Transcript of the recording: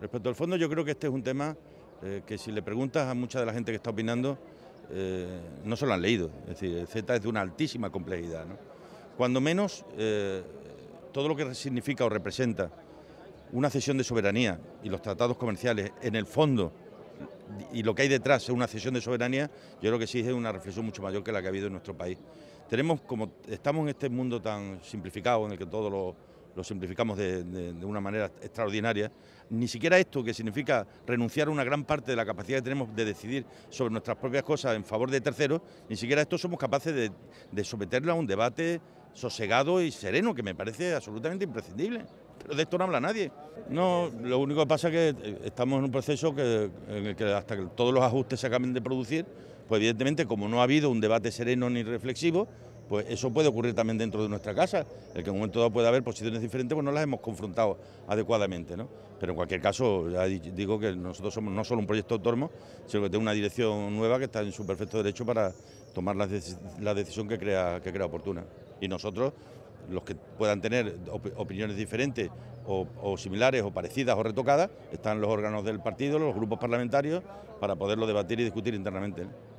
Respecto al fondo, yo creo que este es un tema eh, que si le preguntas a mucha de la gente que está opinando, eh, no se lo han leído. Es decir, el Z es de una altísima complejidad. Cuando menos, eh, todo lo que significa o representa una cesión de soberanía y los tratados comerciales en el fondo y lo que hay detrás es una cesión de soberanía, yo creo que sí es una reflexión mucho mayor que la que ha habido en nuestro país. Tenemos como estamos en este mundo tan simplificado en el que todo lo lo simplificamos de, una manera extraordinaria, ni siquiera esto que significa renunciar a una gran parte de la capacidad que tenemos de decidir sobre nuestras propias cosas en favor de terceros, ni siquiera esto somos capaces de, de someterlo a un debate sosegado y sereno, que me parece absolutamente imprescindible. Pero de esto no habla nadie. No, lo único que pasa es que eh, estamos en un proceso que, en el que hasta que todos los ajustes se acaben de producir, pues evidentemente como no ha habido un debate sereno ni reflexivo, pues eso puede ocurrir también dentro de nuestra casa, el que en un momento dado pueda haber posiciones diferentes, pues no las hemos confrontado adecuadamente, ¿no? Pero en cualquier caso, ya digo que nosotros somos no solo un proyecto autónomo, sino que tengo una dirección nueva que está en su perfecto derecho para tomar la, decisión que crea, oportuna. Y nosotros, los que puedan tener opiniones diferentes o, similares o parecidas o retocadas, están los órganos del partido, los grupos parlamentarios, para poderlo debatir y discutir internamente.